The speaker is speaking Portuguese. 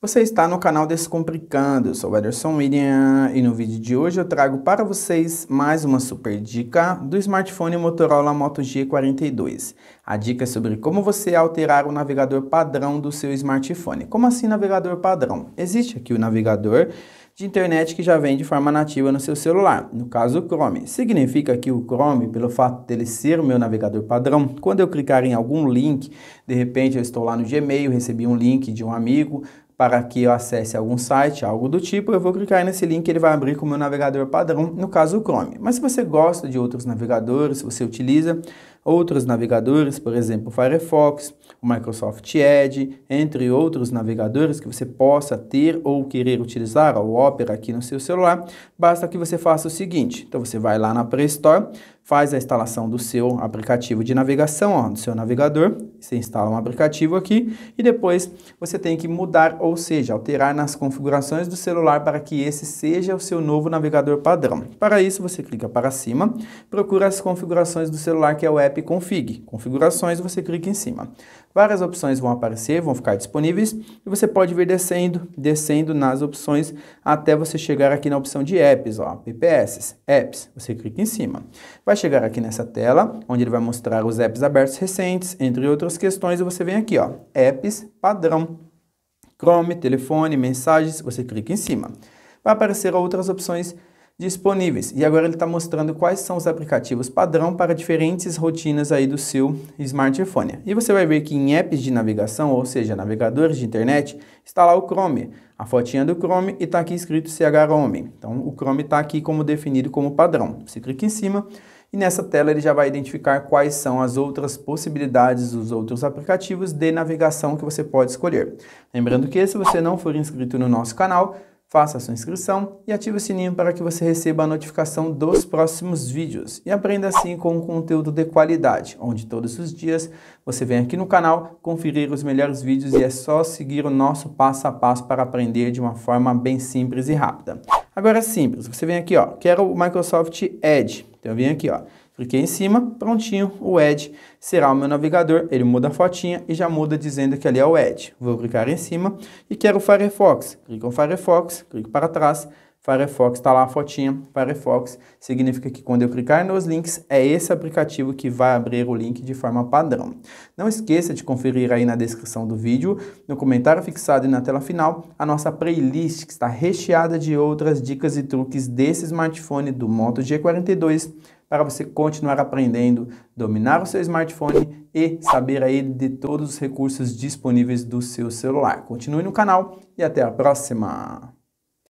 Você está no canal Descomplicando, eu sou o Ederson William e no vídeo de hoje eu trago para vocês mais uma super dica do smartphone Motorola Moto G42. A dica é sobre como você alterar o navegador padrão do seu smartphone. Como assim navegador padrão? Existe aqui o navegador de internet que já vem de forma nativa no seu celular, no caso o Chrome. Significa que o Chrome, pelo fato dele ser o meu navegador padrão, quando eu clicar em algum link, de repente eu estou lá no Gmail, recebi um link de um amigo, para que eu acesse algum site, algo do tipo, eu vou clicar nesse link e ele vai abrir com o meu navegador padrão, no caso o Chrome. Mas se você gosta de outros navegadores, se você utiliza, Outros navegadores, por exemplo, o Firefox, o Microsoft Edge, entre outros navegadores que você possa ter ou querer utilizar, o Opera aqui no seu celular, basta que você faça o seguinte. Então você vai lá na Play Store, faz a instalação do seu aplicativo de navegação, ó, do seu navegador, você instala um aplicativo aqui e depois você tem que mudar, ou seja, alterar nas configurações do celular para que esse seja o seu novo navegador padrão. Para isso, você clica para cima, procura as configurações do celular que é o app Config, configurações, você clica em cima. Várias opções vão aparecer, vão ficar disponíveis e você pode vir descendo, descendo nas opções até você chegar aqui na opção de apps, ó, PPS, apps, você clica em cima. Vai chegar aqui nessa tela, onde ele vai mostrar os apps abertos recentes, entre outras questões, e você vem aqui, ó, apps padrão. Chrome, telefone, mensagens, você clica em cima. Vai aparecer outras opções disponíveis. E agora ele está mostrando quais são os aplicativos padrão para diferentes rotinas aí do seu smartphone. E você vai ver que em apps de navegação, ou seja, navegadores de internet, está lá o Chrome, a fotinha do Chrome e está aqui escrito chrome. Então o Chrome está aqui como definido como padrão. Você clica em cima e nessa tela ele já vai identificar quais são as outras possibilidades dos outros aplicativos de navegação que você pode escolher. Lembrando que se você não for inscrito no nosso canal, Faça a sua inscrição e ative o sininho para que você receba a notificação dos próximos vídeos e aprenda assim com um conteúdo de qualidade, onde todos os dias você vem aqui no canal conferir os melhores vídeos e é só seguir o nosso passo a passo para aprender de uma forma bem simples e rápida. Agora é simples, você vem aqui, ó, quero o Microsoft Edge. Então eu venho aqui, ó, Cliquei em cima, prontinho, o Edge será o meu navegador, ele muda a fotinha e já muda dizendo que ali é o Edge. Vou clicar em cima e quero o Firefox. Clico no Firefox, clico para trás, Firefox está lá a fotinha, Firefox significa que quando eu clicar nos links, é esse aplicativo que vai abrir o link de forma padrão. Não esqueça de conferir aí na descrição do vídeo, no comentário fixado e na tela final, a nossa playlist que está recheada de outras dicas e truques desse smartphone do Moto G42, para você continuar aprendendo, dominar o seu smartphone e saber aí de todos os recursos disponíveis do seu celular. Continue no canal e até a próxima!